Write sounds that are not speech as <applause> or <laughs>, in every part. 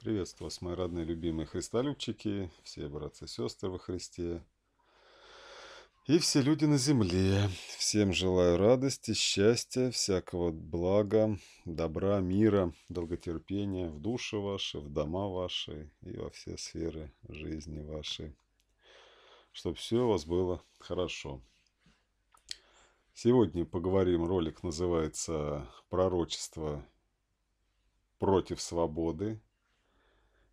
Приветствую вас, мои родные, любимые христолюбчики, все братцы и сестры во Христе и все люди на земле. Всем желаю радости, счастья, всякого блага, добра, мира, долготерпения в души ваши, в дома ваши и во все сферы жизни вашей. Чтобы все у вас было хорошо. Сегодня поговорим, ролик называется «Пророчество против свободы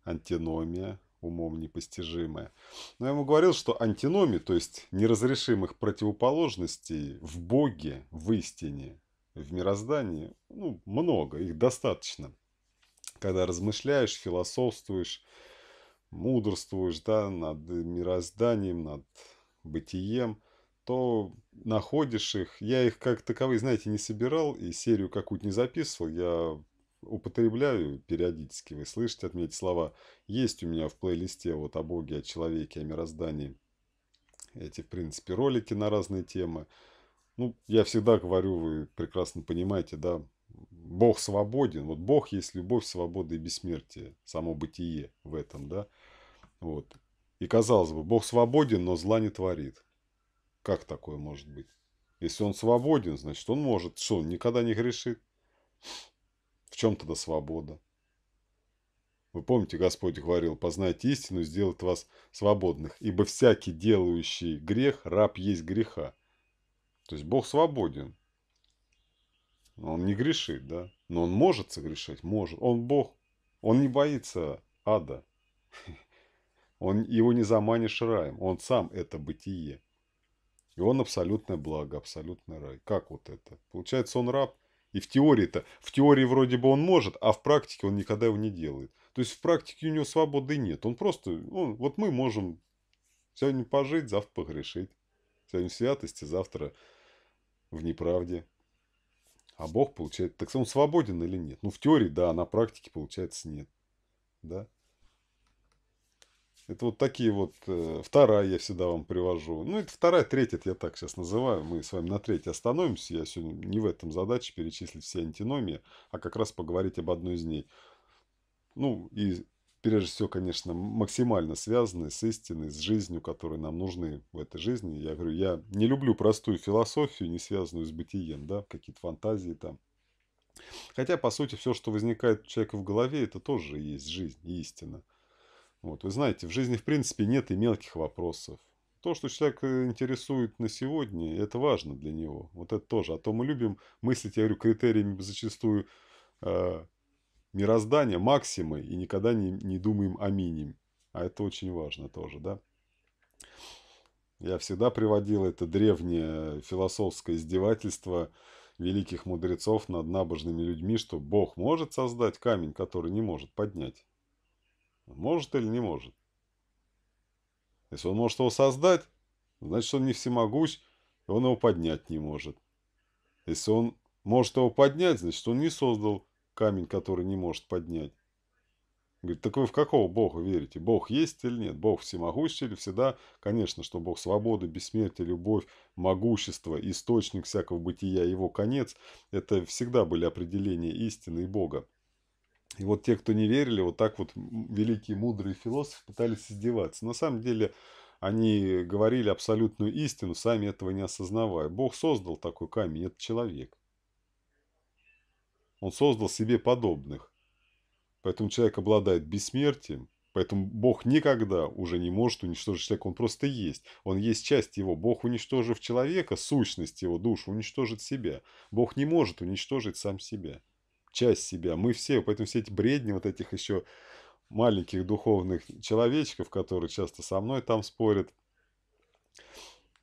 антиномия, умом непостижимая. Но я ему говорил, что антиномии, то есть неразрешимых противоположностей в Боге, в истине, в мироздании, ну, много, их достаточно. Когда размышляешь, философствуешь, мудрствуешь да, над мирозданием, над бытием, то находишь их. Я их как таковые, знаете, не собирал и серию какую-то не записывал. Я употребляю периодически. Вы слышите от меня эти слова. Есть у меня в плейлисте вот о Боге, о человеке, о мироздании. Эти, в принципе, ролики на разные темы. Ну, я всегда говорю, вы прекрасно понимаете, да, Бог свободен. Вот Бог есть любовь, свобода и бессмертие. Само бытие в этом, да. Вот. И казалось бы, Бог свободен, но зла не творит. Как такое может быть? Если он свободен, значит, он может. Что, он никогда не грешит? В чем тогда свобода? Вы помните, Господь говорил, познайте истину, сделает вас свободных, ибо всякий делающий грех, раб есть греха. То есть Бог свободен. Он не грешит, да? Но он может согрешать, может. Он Бог. Он не боится ада. <laughs> Он, его не заманишь раем. Он сам это бытие. И он абсолютное благо, абсолютный рай. Как вот это? Получается, он раб и в теории-то, в теории вроде бы он может, а в практике он никогда его не делает. То есть в практике у него свободы нет. Он просто, он, вот мы можем сегодня пожить, завтра погрешить. Сегодня в святости, завтра в неправде. А Бог получает, так он свободен или нет? Ну, в теории да, а на практике получается нет. Да? Это вот такие вот, э, вторая я всегда вам привожу. Ну, это вторая, третья, это я так сейчас называю. Мы с вами на третьей остановимся. Я сегодня не в этом задаче перечислить все антиномии, а как раз поговорить об одной из ней. Ну, и прежде всего, конечно, максимально связаны с истиной, с жизнью, которые нам нужны в этой жизни. Я говорю, я не люблю простую философию, не связанную с бытием, да, какие-то фантазии там. Хотя, по сути, все, что возникает у человека в голове, это тоже есть жизнь и истина. Вот, вы знаете, в жизни, в принципе, нет и мелких вопросов. То, что человек э, интересует на сегодня, это важно для него. Вот это тоже. А то мы любим мыслить, я говорю, критериями зачастую э, мироздания, максимы, и никогда не, не думаем о минимуме. А это очень важно тоже, да. Я всегда приводил это древнее философское издевательство великих мудрецов над набожными людьми, что Бог может создать камень, который не может поднять. Может или не может? Если он может его создать, значит, он не всемогущ, и он его поднять не может. Если он может его поднять, значит, он не создал камень, который не может поднять. Говорит, так вы в какого Бога верите? Бог есть или нет? Бог всемогущий или всегда? Конечно, что Бог свободы, бессмертия, любовь, могущество, источник всякого бытия, его конец. Это всегда были определения истины и Бога. И вот те, кто не верили, вот так вот великие мудрые философы пытались издеваться. На самом деле они говорили абсолютную истину, сами этого не осознавая. Бог создал такой камень, это человек. Он создал себе подобных. Поэтому человек обладает бессмертием, поэтому Бог никогда уже не может уничтожить человека, он просто есть. Он есть часть его. Бог, уничтожив человека, сущность его, душу, уничтожит себя. Бог не может уничтожить сам себя часть себя. Мы все, поэтому все эти бредни вот этих еще маленьких духовных человечков, которые часто со мной там спорят,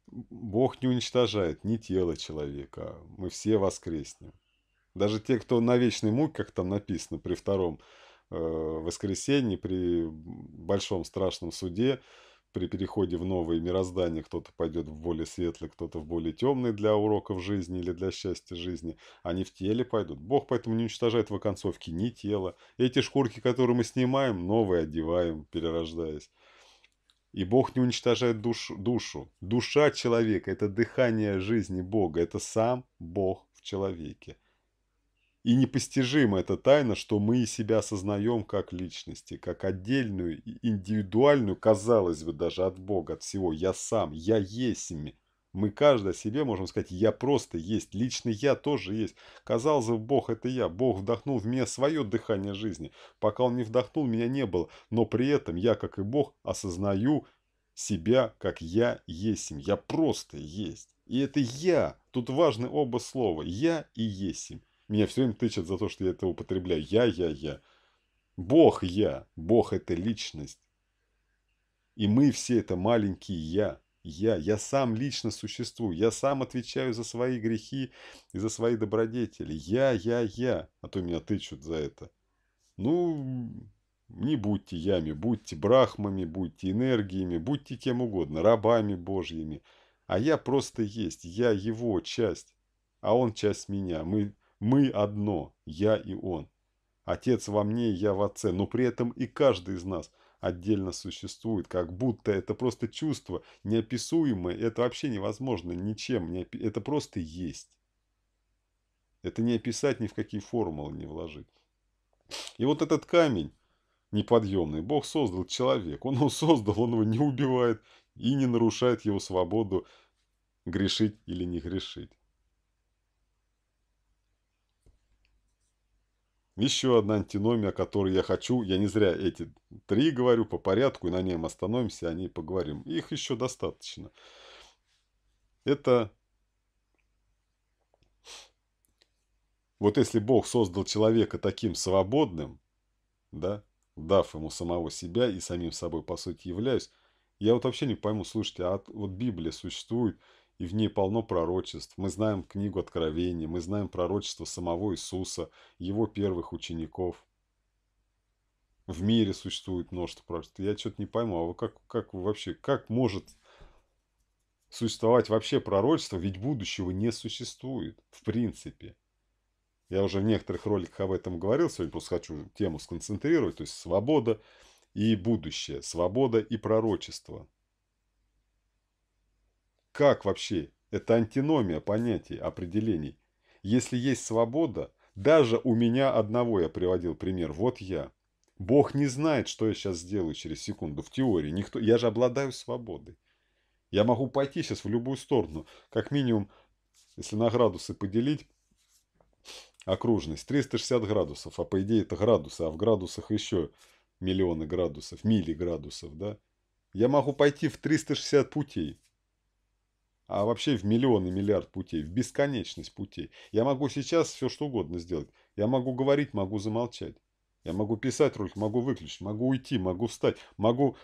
Бог не уничтожает ни тело человека, мы все воскреснем. Даже те, кто на вечный мук, как там написано, при втором э, воскресенье, при большом страшном суде, при переходе в новые мироздания кто-то пойдет в более светлый, кто-то в более темный для уроков жизни или для счастья жизни, они в теле пойдут. Бог поэтому не уничтожает в оконцовке ни тело. Эти шкурки, которые мы снимаем, новые одеваем, перерождаясь. И Бог не уничтожает душ, душу. Душа человека – это дыхание жизни Бога, это сам Бог в человеке. И непостижима эта тайна, что мы и себя осознаем как личности, как отдельную, индивидуальную, казалось бы, даже от Бога, от всего. Я сам, я есть. Мы каждый о себе можем сказать, я просто есть, личный я тоже есть. Казалось бы, Бог это я. Бог вдохнул в меня свое дыхание жизни. Пока Он не вдохнул, меня не было. Но при этом я, как и Бог, осознаю себя, как я есть. Я просто есть. И это я. Тут важны оба слова. Я и есть. Меня все время тычат за то, что я это употребляю. Я, я, я. Бог я. Бог – это личность. И мы все это маленькие я. Я. Я сам лично существую. Я сам отвечаю за свои грехи и за свои добродетели. Я, я, я. А то меня тычут за это. Ну, не будьте ями, будьте брахмами, будьте энергиями, будьте кем угодно, рабами божьими. А я просто есть, я его часть, а он часть меня. Мы мы одно, я и он. Отец во мне, я в отце, но при этом и каждый из нас отдельно существует, как будто это просто чувство неописуемое, это вообще невозможно ничем, не опи... это просто есть. Это не описать ни в какие формулы не вложить. И вот этот камень неподъемный, Бог создал человек, он его создал, он его не убивает и не нарушает его свободу грешить или не грешить. Еще одна антиномия, о которой я хочу. Я не зря эти три говорю по порядку, и на нем остановимся, о ней поговорим. Их еще достаточно. Это... Вот если Бог создал человека таким свободным, да, дав ему самого себя и самим собой, по сути, являюсь, я вот вообще не пойму, слушайте, а вот Библия существует, и в ней полно пророчеств. Мы знаем книгу Откровений, мы знаем пророчество самого Иисуса, его первых учеников. В мире существует множество пророчеств. Я что-то не пойму, а вы как, как вообще, как может существовать вообще пророчество, ведь будущего не существует, в принципе. Я уже в некоторых роликах об этом говорил, сегодня просто хочу тему сконцентрировать, то есть свобода и будущее, свобода и пророчество. Как вообще? Это антиномия понятий, определений. Если есть свобода, даже у меня одного я приводил пример, вот я. Бог не знает, что я сейчас сделаю через секунду, в теории. Никто, я же обладаю свободой. Я могу пойти сейчас в любую сторону, как минимум, если на градусы поделить, окружность 360 градусов, а по идее это градусы, а в градусах еще миллионы градусов, миллиградусов, да? Я могу пойти в 360 путей а вообще в миллионы, миллиард путей, в бесконечность путей. Я могу сейчас все что угодно сделать. Я могу говорить, могу замолчать. Я могу писать ролик, могу выключить, могу уйти, могу встать, могу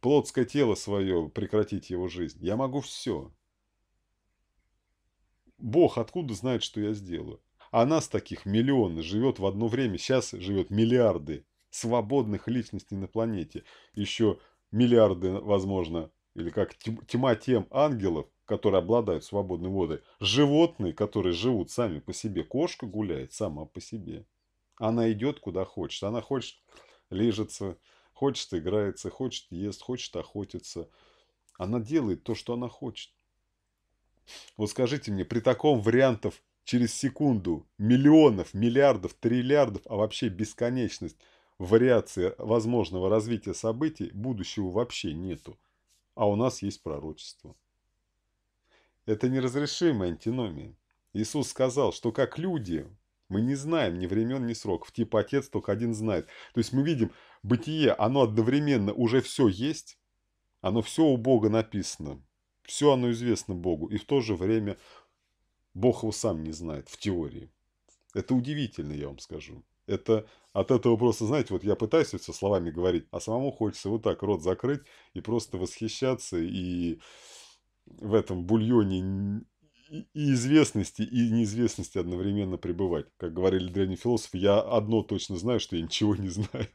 плотское тело свое прекратить его жизнь. Я могу все. Бог откуда знает, что я сделаю? А нас таких миллионы живет в одно время. Сейчас живет миллиарды свободных личностей на планете. Еще миллиарды, возможно, или как тьма тем ангелов, которые обладают свободной водой, животные, которые живут сами по себе. Кошка гуляет сама по себе. Она идет куда хочет. Она хочет лежится, хочет играется, хочет ест, хочет охотиться. Она делает то, что она хочет. Вот скажите мне, при таком вариантов через секунду миллионов, миллиардов, триллиардов, а вообще бесконечность вариации возможного развития событий, будущего вообще нету а у нас есть пророчество. Это неразрешимая антиномия. Иисус сказал, что как люди мы не знаем ни времен, ни сроков. Типа отец только один знает. То есть мы видим, бытие, оно одновременно уже все есть, оно все у Бога написано, все оно известно Богу, и в то же время Бог его сам не знает в теории. Это удивительно, я вам скажу. Это от этого просто, знаете, вот я пытаюсь все словами говорить, а самому хочется вот так рот закрыть и просто восхищаться и в этом бульоне и известности, и неизвестности одновременно пребывать. Как говорили древние философы, я одно точно знаю, что я ничего не <laughs> знаю.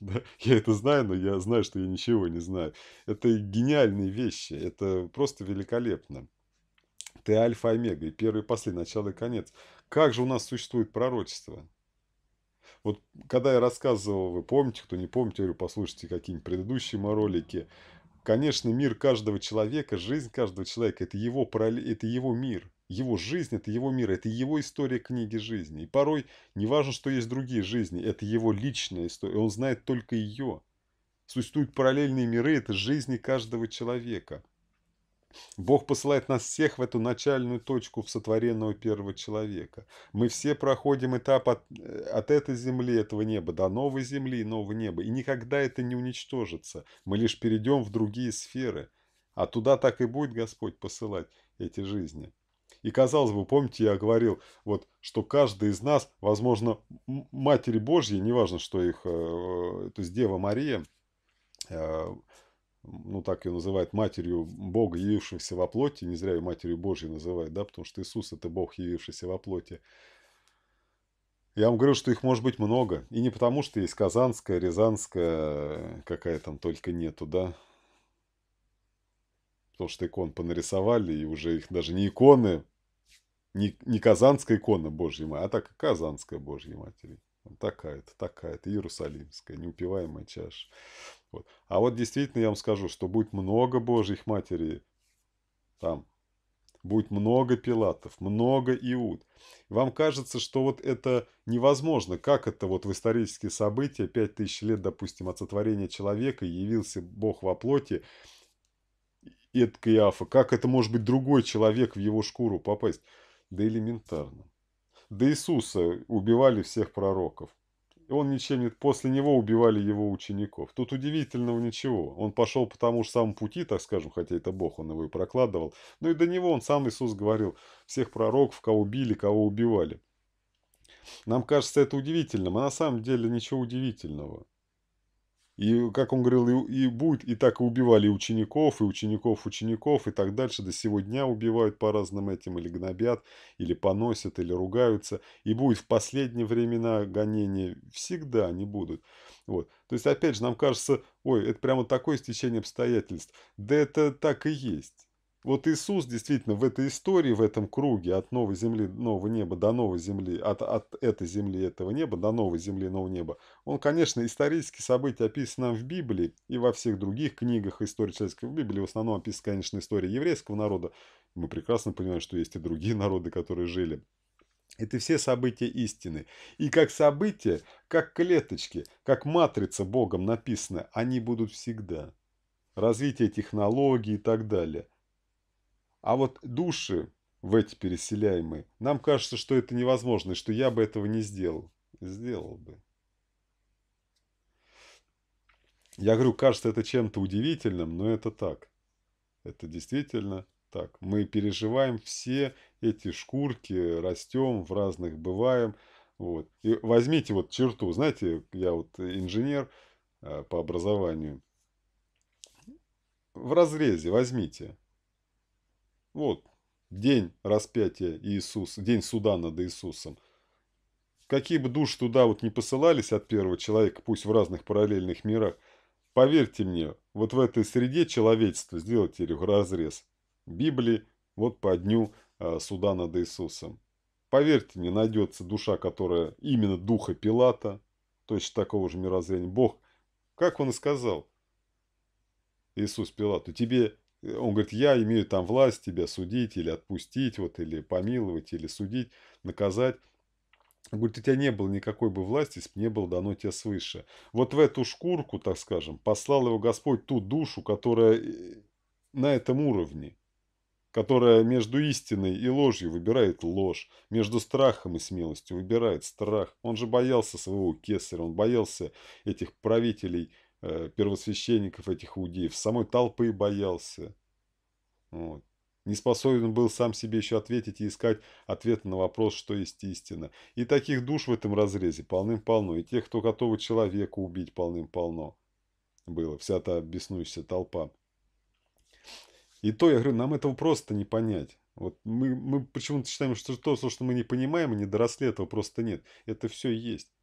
да? Я это знаю, но я знаю, что я ничего не знаю. Это гениальные вещи, это просто великолепно. Ты альфа-омега, и первый и последний, начало и конец. Как же у нас существует пророчество? Вот когда я рассказывал, вы помните, кто не помните, говорю, послушайте какие-нибудь предыдущие мои ролики. Конечно, мир каждого человека, жизнь каждого человека – это его, параллель, это его мир. Его жизнь – это его мир, это его история книги жизни. И порой неважно, что есть другие жизни, это его личная история, он знает только ее. Существуют параллельные миры – это жизни каждого человека – Бог посылает нас всех в эту начальную точку в сотворенного первого человека. Мы все проходим этап от, э, от этой земли, этого неба, до новой земли и нового неба. И никогда это не уничтожится. Мы лишь перейдем в другие сферы. А туда так и будет Господь посылать эти жизни. И казалось бы, помните, я говорил, вот, что каждый из нас, возможно, Матери Божьей, неважно, что их, э, то есть Дева Мария, э, ну так ее называют, матерью Бога, явившегося во плоти, не зря ее матерью Божьей называют, да, потому что Иисус – это Бог, явившийся во плоти. Я вам говорю, что их может быть много. И не потому, что есть Казанская, Рязанская, какая там только нету, да. Потому что икон понарисовали, и уже их даже не иконы, не, не Казанская икона Божьей Матери, а так Казанская Божья Матерь такая-то, такая-то, Иерусалимская, неупиваемая чаша. Вот. А вот действительно я вам скажу, что будет много Божьих матерей там, будет много Пилатов, много Иуд. Вам кажется, что вот это невозможно. Как это вот в исторические события, 5000 лет, допустим, от сотворения человека, явился Бог во плоти, Эд Каиафа, как это может быть другой человек в его шкуру попасть? Да элементарно до Иисуса убивали всех пророков. Он ничем не... После него убивали его учеников. Тут удивительного ничего. Он пошел по тому же самому пути, так скажем, хотя это Бог, он его и прокладывал. Но ну и до него он сам Иисус говорил, всех пророков, кого убили, кого убивали. Нам кажется это удивительным, а на самом деле ничего удивительного. И, как он говорил, и, и будет, и так и убивали учеников, и учеников учеников, и так дальше. До сего дня убивают по разным этим, или гнобят, или поносят, или ругаются. И будет в последние времена гонения. Всегда они будут. Вот. То есть, опять же, нам кажется, ой, это прямо такое стечение обстоятельств. Да это так и есть. Вот Иисус действительно в этой истории, в этом круге от новой земли, нового неба до новой земли, от, от этой земли, этого неба до новой земли, нового неба, он, конечно, исторические события описаны нам в Библии и во всех других книгах истории человеческой в Библии, в основном описана, конечно, история еврейского народа. Мы прекрасно понимаем, что есть и другие <laughs> народы, которые жили. Это все события истины. И как события, как клеточки, как матрица Богом написаны, они будут всегда. Развитие технологий и так далее – а вот души в эти переселяемые, нам кажется, что это невозможно, и что я бы этого не сделал. Сделал бы. Я говорю, кажется это чем-то удивительным, но это так. Это действительно так. Мы переживаем все эти шкурки, растем, в разных бываем. Вот. И возьмите вот черту. Знаете, я вот инженер э, по образованию. В разрезе возьмите. Вот, день распятия Иисуса, день суда над Иисусом. Какие бы души туда вот не посылались от первого человека, пусть в разных параллельных мирах, поверьте мне, вот в этой среде человечества, сделайте разрез Библии вот по дню а, суда над Иисусом. Поверьте мне, найдется душа, которая именно духа Пилата, точно такого же мирозрения. Бог, как он и сказал, Иисус Пилату, тебе он говорит, я имею там власть тебя судить или отпустить, вот, или помиловать, или судить, наказать. Он говорит, у тебя не было никакой бы власти, если бы не было дано тебе свыше. Вот в эту шкурку, так скажем, послал его Господь ту душу, которая э, на этом уровне, которая между истиной и ложью выбирает ложь, между страхом и смелостью выбирает страх. Он же боялся своего кесаря, он боялся этих правителей – Э, первосвященников этих иудеев, самой толпы боялся. Вот. Не способен был сам себе еще ответить и искать ответ на вопрос, что есть истина. И таких душ в этом разрезе полным-полно, и тех, кто готовы человека убить, полным-полно. Было вся та беснующаяся толпа. И то, я говорю, нам этого просто не понять. Вот мы, мы почему-то считаем, что то, что мы не понимаем и не доросли, этого просто нет. Это все есть.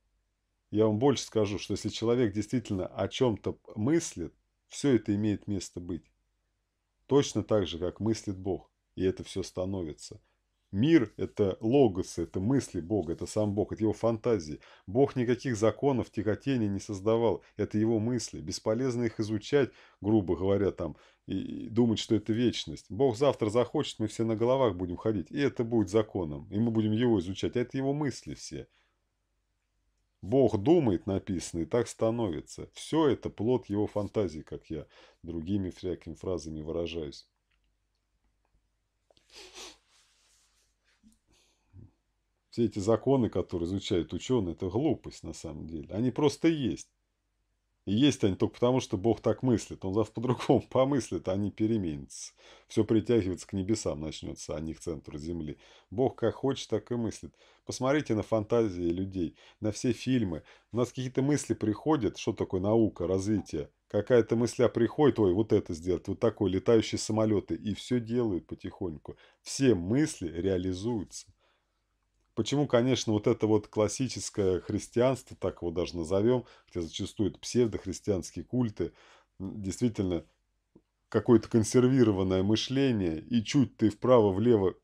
Я вам больше скажу, что если человек действительно о чем-то мыслит, все это имеет место быть. Точно так же, как мыслит Бог. И это все становится. Мир – это логос, это мысли Бога, это сам Бог, это его фантазии. Бог никаких законов тяготения не создавал, это его мысли. Бесполезно их изучать, грубо говоря, там, и думать, что это вечность. Бог завтра захочет, мы все на головах будем ходить, и это будет законом, и мы будем его изучать, а это его мысли все – Бог думает, написано, и так становится. Все это плод его фантазии, как я другими всякими фразами выражаюсь. Все эти законы, которые изучают ученые, это глупость на самом деле. Они просто есть. И есть они только потому, что Бог так мыслит. Он завтра по-другому <laughs> помыслит, они а переменятся. Все притягивается к небесам начнется, а не к центру земли. Бог как хочет, так и мыслит. Посмотрите на фантазии людей, на все фильмы. У нас какие-то мысли приходят, что такое наука, развитие. Какая-то мысля приходит, ой, вот это сделать, вот такой, летающие самолеты. И все делают потихоньку. Все мысли реализуются. Почему, конечно, вот это вот классическое христианство, так его даже назовем, хотя зачастую это псевдохристианские культы, действительно какое-то консервированное мышление, и чуть ты вправо-влево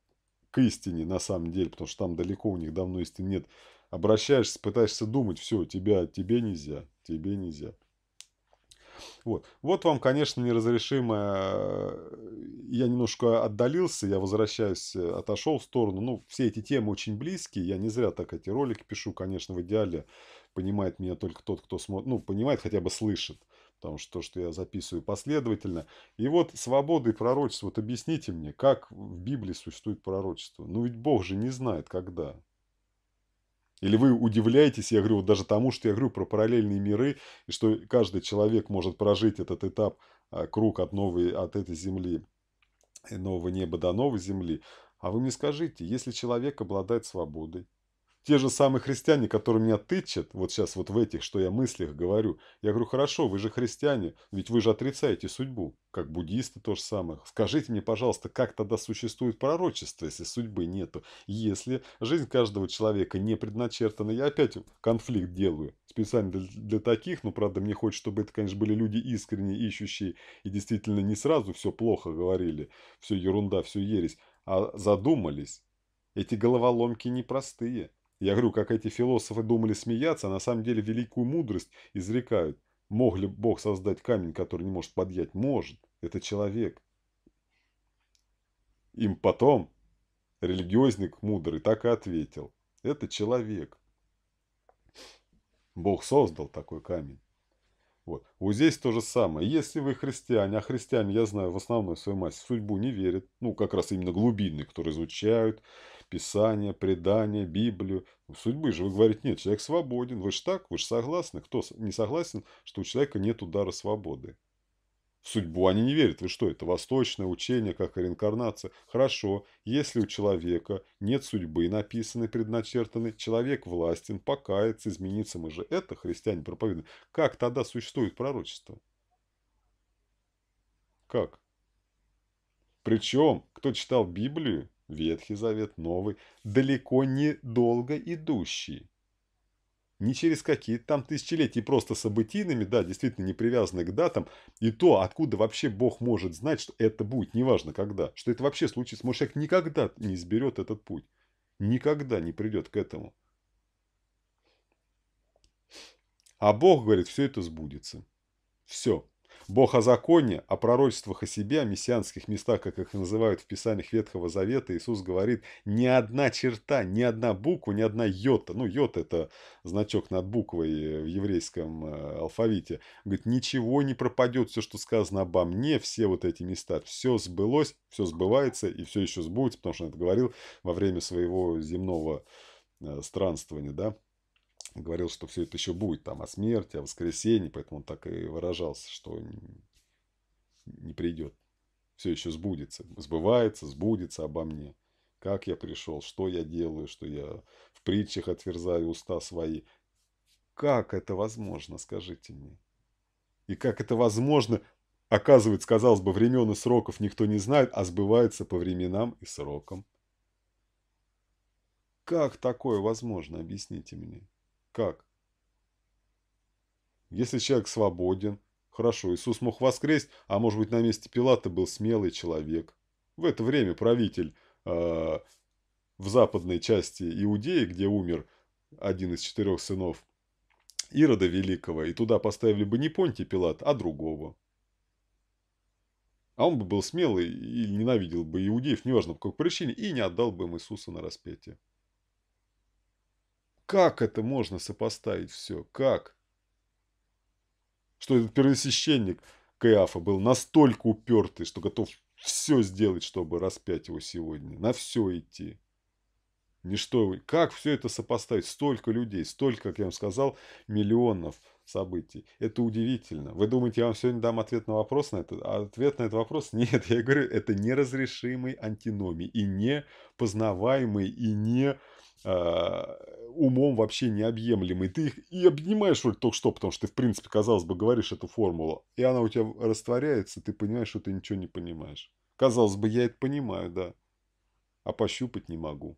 к истине на самом деле, потому что там далеко у них давно истины нет, обращаешься, пытаешься думать, все, тебя, тебе нельзя, тебе нельзя. Вот, вот вам, конечно, неразрешимое... Я немножко отдалился, я возвращаюсь, э, отошел в сторону. Ну, все эти темы очень близкие, я не зря так эти ролики пишу, конечно, в идеале понимает меня только тот, кто смотрит, ну, понимает, хотя бы слышит потому что то, что я записываю последовательно. И вот свобода и пророчество, вот объясните мне, как в Библии существует пророчество? Ну ведь Бог же не знает, когда. Или вы удивляетесь, я говорю, даже тому, что я говорю про параллельные миры, и что каждый человек может прожить этот этап, а, круг от, новой, от этой земли, э, нового неба до новой земли. А вы мне скажите, если человек обладает свободой, те же самые христиане, которые меня тычат, вот сейчас вот в этих, что я мыслях говорю, я говорю, хорошо, вы же христиане, ведь вы же отрицаете судьбу, как буддисты то же самое. Скажите мне, пожалуйста, как тогда существует пророчество, если судьбы нету? Если жизнь каждого человека не предначертана, я опять конфликт делаю, специально для, для таких, но, правда, мне хочется, чтобы это, конечно, были люди искренние, ищущие и действительно не сразу все плохо говорили, все ерунда, все ересь, а задумались. Эти головоломки непростые. Я говорю, как эти философы думали смеяться, а на самом деле великую мудрость изрекают. Мог ли Бог создать камень, который не может подъять? Может. Это человек. Им потом религиозник мудрый так и ответил. Это человек. Бог создал такой камень. Вот. вот здесь то же самое. Если вы христиане, а христиане, я знаю, в основной своей массе в судьбу не верят, ну, как раз именно глубинные, которые изучают, Писание, предание, Библию. Ну, судьбы же, вы говорите, нет, человек свободен. Вы же так, вы же согласны. Кто не согласен, что у человека нет удара свободы? В судьбу они не верят. Вы что, это восточное учение, как реинкарнация? Хорошо, если у человека нет судьбы, написанной, предначертанной, человек властен, покается, изменится, Мы же это христиане проповедуют. Как тогда существует пророчество? Как? Причем, кто читал Библию, Ветхий Завет, Новый, далеко не долго идущий. Не через какие-то там тысячелетия, просто событийными, да, действительно не привязаны к датам, и то, откуда вообще Бог может знать, что это будет, неважно когда, что это вообще случится, может, человек никогда не изберет этот путь, никогда не придет к этому. А Бог говорит, все это сбудется. Все. Бог о законе, о пророчествах о себе, о мессианских местах, как их называют в Писаниях Ветхого Завета, Иисус говорит, ни одна черта, ни одна буква, ни одна йота, ну, йота – это значок над буквой в еврейском э, алфавите, говорит, ничего не пропадет, все, что сказано обо мне, все вот эти места, все сбылось, все сбывается и все еще сбудется, потому что он это говорил во время своего земного э, странствования, да, говорил, что все это еще будет, там, о смерти, о воскресении, поэтому он так и выражался, что не придет. Все еще сбудется, сбывается, сбудется обо мне. Как я пришел, что я делаю, что я в притчах отверзаю уста свои. Как это возможно, скажите мне? И как это возможно, оказывается, казалось бы, времен и сроков никто не знает, а сбывается по временам и срокам. Как такое возможно, объясните мне? Как? Если человек свободен, хорошо, Иисус мог воскресть, а может быть на месте Пилата был смелый человек. В это время правитель э, в западной части Иудеи, где умер один из четырех сынов Ирода Великого, и туда поставили бы не Понтий Пилат, а другого. А он бы был смелый и ненавидел бы иудеев, неважно по какой причине, и не отдал бы им Иисуса на распятие. Как это можно сопоставить все? Как? Что этот первосвященник Каиафа был настолько упертый, что готов все сделать, чтобы распять его сегодня. На все идти. Ничто. Как все это сопоставить? Столько людей, столько, как я вам сказал, миллионов событий. Это удивительно. Вы думаете, я вам сегодня дам ответ на вопрос на этот? А ответ на этот вопрос <laughs> нет. Я говорю, это неразрешимые антиномии и не познаваемый и не Э, умом вообще необъемлемый. Ты их и обнимаешь вроде только что, потому что ты, в принципе, казалось бы, говоришь эту формулу, и она у тебя растворяется, ты понимаешь, что ты ничего не понимаешь. Казалось бы, я это понимаю, да, а пощупать не могу.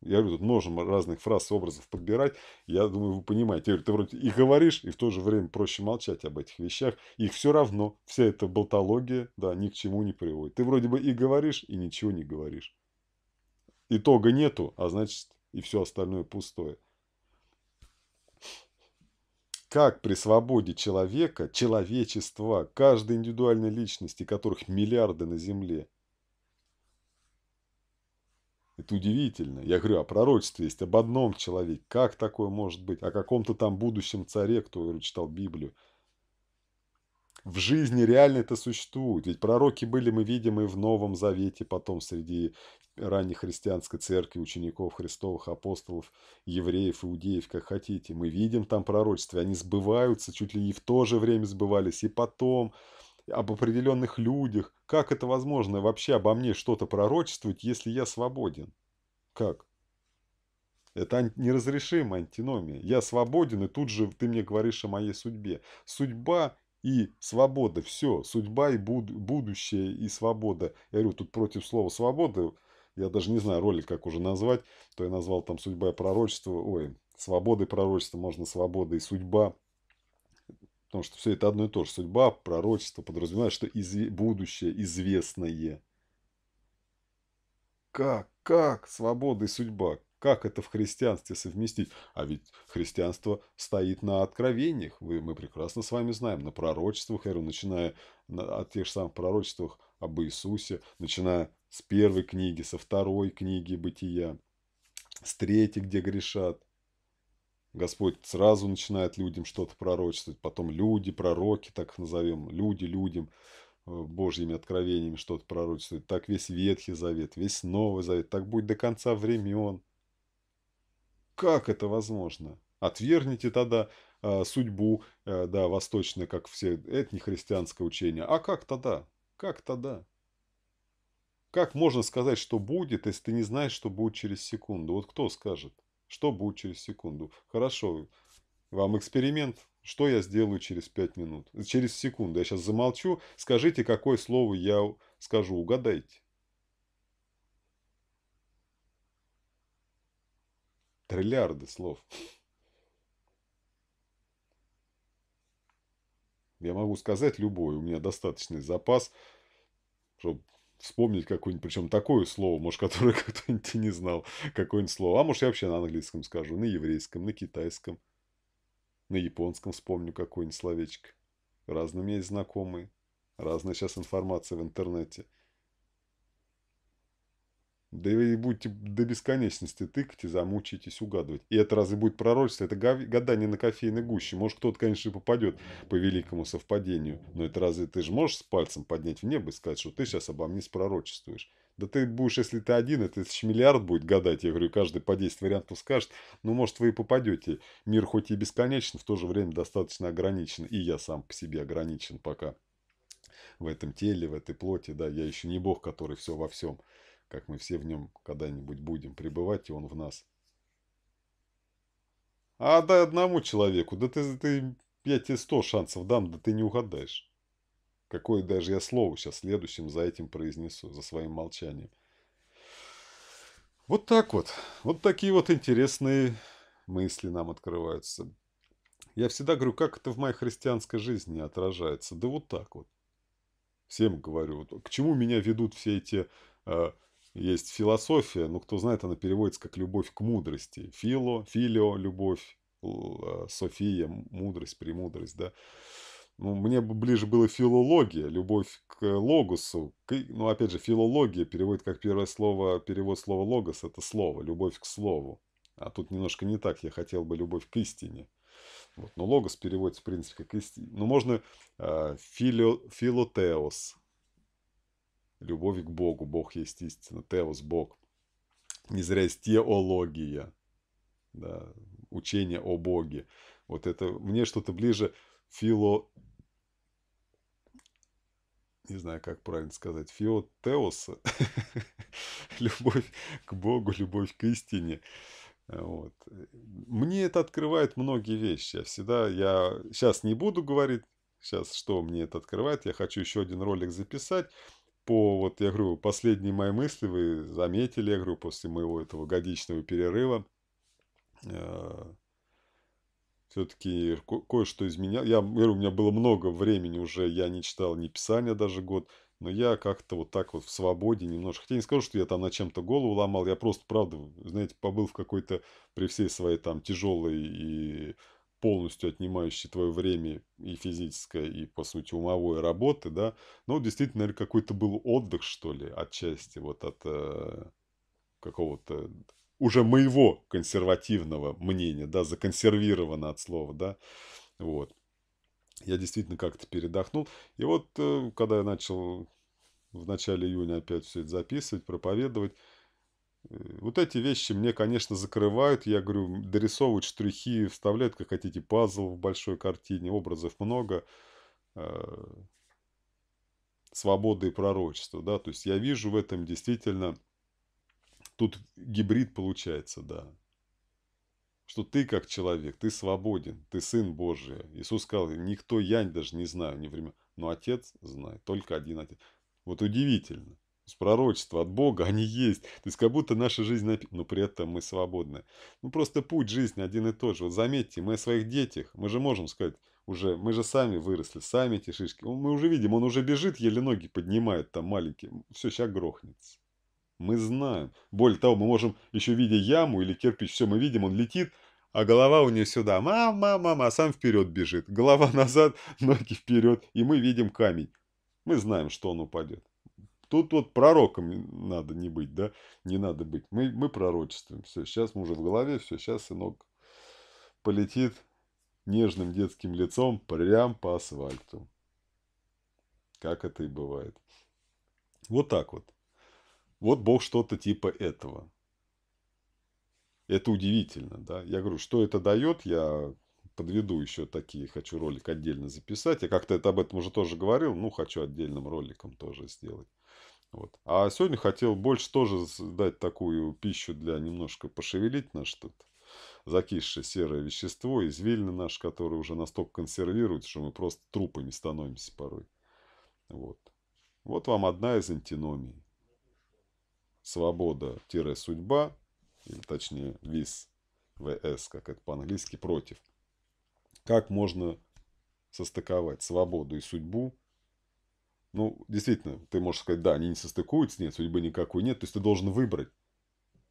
Я говорю, тут можем разных фраз, образов подбирать. Я думаю, вы понимаете. Я говорю, ты вроде и говоришь, и в то же время проще молчать об этих вещах. Их все равно, вся эта болтология, да, ни к чему не приводит. Ты вроде бы и говоришь, и ничего не говоришь итога нету, а значит и все остальное пустое. Как при свободе человека, человечества, каждой индивидуальной личности, которых миллиарды на Земле, это удивительно. Я говорю, о а пророчестве есть, об одном человеке. Как такое может быть? О каком-то там будущем царе, кто читал Библию в жизни реально это существует. Ведь пророки были, мы видим, и в Новом Завете, потом среди ранней христианской церкви, учеников Христовых, апостолов, евреев, иудеев, как хотите. Мы видим там пророчества, они сбываются, чуть ли не в то же время сбывались, и потом об определенных людях. Как это возможно вообще обо мне что-то пророчествовать, если я свободен? Как? Это неразрешимая антиномия. Я свободен, и тут же ты мне говоришь о моей судьбе. Судьба и свобода. Все, судьба и буд будущее, и свобода. Я говорю, тут против слова свобода, я даже не знаю ролик, как уже назвать, то я назвал там «Судьба и пророчество», ой, «Свобода и пророчество», можно «Свобода и судьба», потому что все это одно и то же. Судьба, пророчество подразумевает, что из будущее известное. Как, как свобода и судьба? как это в христианстве совместить? А ведь христианство стоит на откровениях. Мы прекрасно с вами знаем, на пророчествах, эру, начиная от тех же самых пророчествах об Иисусе, начиная с первой книги, со второй книги бытия, с третьей, где грешат. Господь сразу начинает людям что-то пророчествовать, потом люди, пророки, так их назовем, люди людям, э, Божьими откровениями что-то пророчествует. Так весь Ветхий Завет, весь Новый Завет, так будет до конца времен как это возможно? Отвергните тогда э, судьбу, э, да, восточное, как все, это не христианское учение. А как тогда? Как тогда? Как можно сказать, что будет, если ты не знаешь, что будет через секунду? Вот кто скажет, что будет через секунду? Хорошо, вам эксперимент, что я сделаю через 5 минут, через секунду. Я сейчас замолчу, скажите, какое слово я скажу, угадайте. Триллиарды слов. Я могу сказать любой, у меня достаточный запас, чтобы вспомнить какое-нибудь, причем такое слово, может, которое <laughs> кто-нибудь не знал, какое-нибудь слово. А может, я вообще на английском скажу, на еврейском, на китайском, на японском вспомню какое-нибудь словечко. Разные у меня есть знакомые, разная сейчас информация в интернете – да и будете до бесконечности тыкать и замучитесь угадывать. И это разве будет пророчество? Это гадание на кофейной гуще. Может, кто-то, конечно, и попадет по великому совпадению. Но это разве ты же можешь с пальцем поднять в небо и сказать, что ты сейчас обо мне спророчествуешь? Да ты будешь, если ты один, это тысяч миллиард будет гадать. Я говорю, каждый по 10 вариантов скажет. Ну, может, вы и попадете. Мир хоть и бесконечен, в то же время достаточно ограничен. И я сам по себе ограничен пока. В этом теле, в этой плоти, да, я еще не бог, который все во всем как мы все в нем когда-нибудь будем пребывать, и он в нас. А дай одному человеку, да ты, ты, я тебе сто шансов дам, да ты не угадаешь. Какое даже я слово сейчас следующим за этим произнесу, за своим молчанием. Вот так вот. Вот такие вот интересные мысли нам открываются. Я всегда говорю, как это в моей христианской жизни отражается. Да вот так вот. Всем говорю, к чему меня ведут все эти а, есть философия, но ну, кто знает, она переводится как «любовь к мудрости». Фило, филио – любовь, а София – мудрость, премудрость, да. Ну, мне ближе было филология, любовь к логосу. К, ну, опять же, филология переводит как первое слово, перевод слова логос – это слово, любовь к слову. А тут немножко не так, я хотел бы любовь к истине. Вот, но логос переводится, в принципе, как истина. Ну, можно э, а, фило, филотеос, Любовь к Богу. Бог есть истина. Теос – Бог. Не зря есть теология. Да, учение о Боге. Вот это мне что-то ближе фило... Не знаю, как правильно сказать. Фиотеос. <laughs> любовь к Богу, любовь к истине. Вот. Мне это открывает многие вещи. Я всегда, я сейчас не буду говорить, сейчас что мне это открывает. Я хочу еще один ролик записать по, вот я говорю, последние мои мысли вы заметили, я говорю, после моего этого годичного перерыва, э, все-таки ко кое-что изменял. Я, я говорю, у меня было много времени уже, я не читал ни писания даже год, но я как-то вот так вот в свободе немножко. Хотя не скажу, что я там на чем-то голову ломал, я просто, правда, знаете, побыл в какой-то, при всей своей там тяжелой и полностью отнимающий твое время и физическое, и, по сути, умовой работы, да, но действительно, наверное, какой-то был отдых, что ли, отчасти, вот от э, какого-то уже моего консервативного мнения, да, законсервировано от слова, да, вот. Я действительно как-то передохнул. И вот, э, когда я начал в начале июня опять все это записывать, проповедовать, Э, вот эти вещи мне, конечно, закрывают. Я говорю, дорисовывают штрихи, вставляют, как хотите, пазл в большой картине, образов много. Э, свободы и пророчества, да. То есть я вижу в этом действительно... Тут гибрид получается, да. Что ты как человек, ты свободен, ты сын Божий. Иисус сказал, никто я даже не знаю, не время. Но Отец знает, только один Отец. Вот удивительно с пророчества от Бога, они есть. То есть как будто наша жизнь, напи... но при этом мы свободны. Ну просто путь жизни один и тот же. Вот заметьте, мы о своих детях, мы же можем сказать, уже, мы же сами выросли, сами эти шишки. Мы уже видим, он уже бежит, еле ноги поднимает там маленький. Все, сейчас грохнется. Мы знаем. Более того, мы можем, еще видя яму или кирпич, все мы видим, он летит, а голова у нее сюда. Мама, мама, а сам вперед бежит. Голова <laughs> назад, ноги вперед, и мы видим камень. Мы знаем, что он упадет. Тут вот пророком надо не быть, да? Не надо быть. Мы, мы пророчествуем. Все, сейчас мы уже в голове, все, сейчас сынок полетит нежным детским лицом прям по асфальту. Как это и бывает. Вот так вот. Вот Бог что-то типа этого. Это удивительно, да? Я говорю, что это дает, я подведу еще такие, хочу ролик отдельно записать. Я как-то это об этом уже тоже говорил, ну, хочу отдельным роликом тоже сделать. Вот. А сегодня хотел больше тоже дать такую пищу для немножко пошевелить наш тут закисшее серое вещество, извилины наш, которые уже настолько консервируются, что мы просто трупами становимся порой. Вот. Вот вам одна из антиномий. Свобода-судьба, или точнее вис, вс, как это по-английски, против. Как можно состыковать свободу и судьбу ну, действительно, ты можешь сказать, да, они не состыкуются, нет, судьбы никакой нет, то есть ты должен выбрать.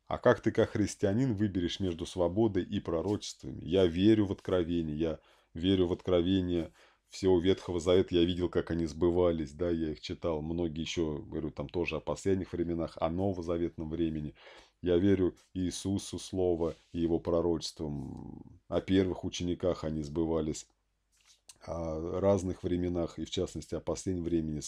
А как ты, как христианин, выберешь между свободой и пророчествами? Я верю в откровение, я верю в откровение всего Ветхого Завета, я видел, как они сбывались, да, я их читал. Многие еще, говорю, там тоже о последних временах, о новозаветном времени. Я верю Иисусу Слово и Его пророчествам. О первых учениках они сбывались о разных временах, и в частности о последнем времени.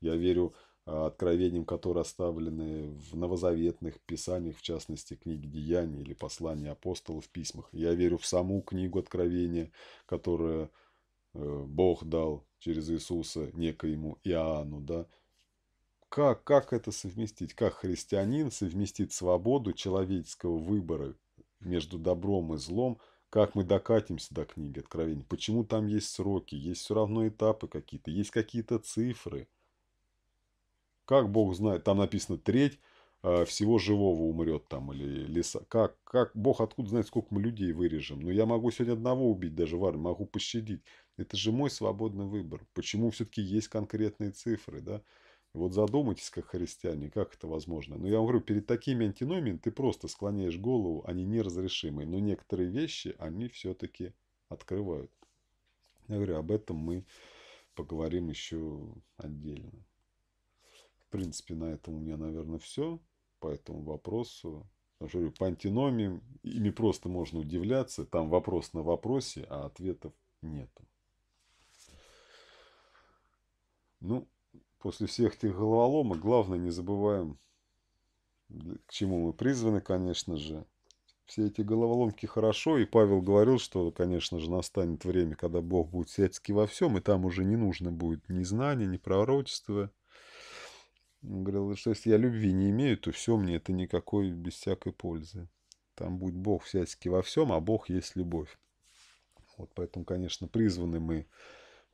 Я верю откровениям, которые оставлены в новозаветных писаниях, в частности, книге Деяний или послания апостолов в письмах. Я верю в саму книгу Откровения, которую э, Бог дал через Иисуса некоему Иоанну, да, как, как это совместить? Как христианин совместит свободу человеческого выбора между добром и злом – как мы докатимся до книги Откровений? почему там есть сроки, есть все равно этапы какие-то, есть какие-то цифры. Как Бог знает, там написано треть э, всего живого умрет там или леса. Как, как Бог откуда знает, сколько мы людей вырежем? Но ну, я могу сегодня одного убить даже в армии, могу пощадить. Это же мой свободный выбор. Почему все-таки есть конкретные цифры, да? Вот задумайтесь, как христиане, как это возможно. Но ну, я вам говорю, перед такими антиномиями ты просто склоняешь голову, они неразрешимые. Но некоторые вещи они все-таки открывают. Я говорю, об этом мы поговорим еще отдельно. В принципе, на этом у меня, наверное, все по этому вопросу. Я говорю, по антиномиям ими просто можно удивляться. Там вопрос на вопросе, а ответов нету. Ну, после всех этих головоломок, главное, не забываем, к чему мы призваны, конечно же. Все эти головоломки хорошо, и Павел говорил, что, конечно же, настанет время, когда Бог будет всячески во всем, и там уже не нужно будет ни знания, ни пророчества. Он говорил, что если я любви не имею, то все мне это никакой, без всякой пользы. Там будет Бог всячески во всем, а Бог есть любовь. Вот поэтому, конечно, призваны мы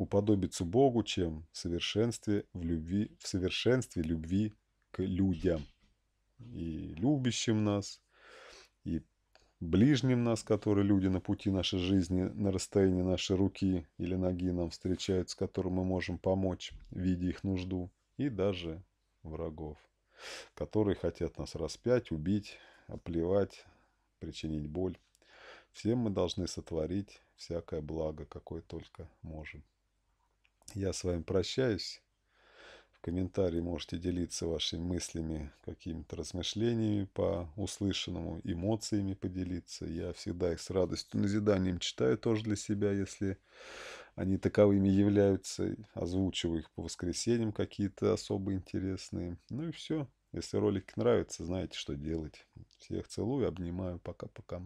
уподобиться Богу, чем в совершенстве в любви, в совершенстве любви к людям. И любящим нас, и ближним нас, которые люди на пути нашей жизни, на расстоянии нашей руки или ноги нам встречаются, которым мы можем помочь, видя их нужду, и даже врагов, которые хотят нас распять, убить, оплевать, причинить боль. Всем мы должны сотворить всякое благо, какое только можем. Я с вами прощаюсь. В комментарии можете делиться вашими мыслями, какими-то размышлениями по услышанному, эмоциями поделиться. Я всегда их с радостью, назиданием читаю тоже для себя, если они таковыми являются. Озвучиваю их по воскресеньям какие-то особо интересные. Ну и все. Если ролик нравится, знаете, что делать. Всех целую, обнимаю. Пока-пока.